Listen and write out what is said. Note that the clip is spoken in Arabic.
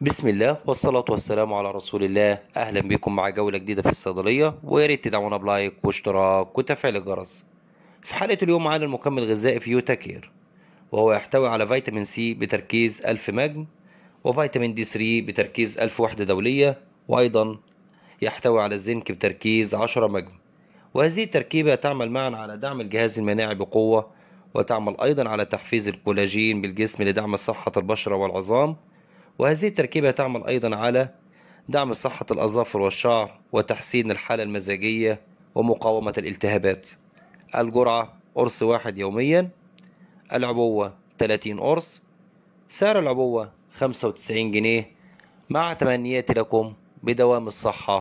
بسم الله والصلاة والسلام على رسول الله أهلا بكم مع جولة جديدة في الصيدلية ويا ريت تدعمونا بلايك واشتراك وتفعيل الجرس في حلقة اليوم معانا المكمل الغذائي في كير وهو يحتوي على فيتامين سي بتركيز 1000 مجم وفيتامين دي 3 بتركيز 1000 وحدة دولية وأيضا يحتوي على الزنك بتركيز 10 مجم وهذه التركيبة تعمل معا على دعم الجهاز المناعي بقوة وتعمل أيضا على تحفيز الكولاجين بالجسم لدعم صحة البشرة والعظام وهذه التركيبة تعمل أيضا على دعم صحة الأظافر والشعر وتحسين الحالة المزاجية ومقاومة الالتهابات الجرعة قرص واحد يوميا العبوة 30 قرص سعر العبوة 95 جنيه مع تمنياتي لكم بدوام الصحة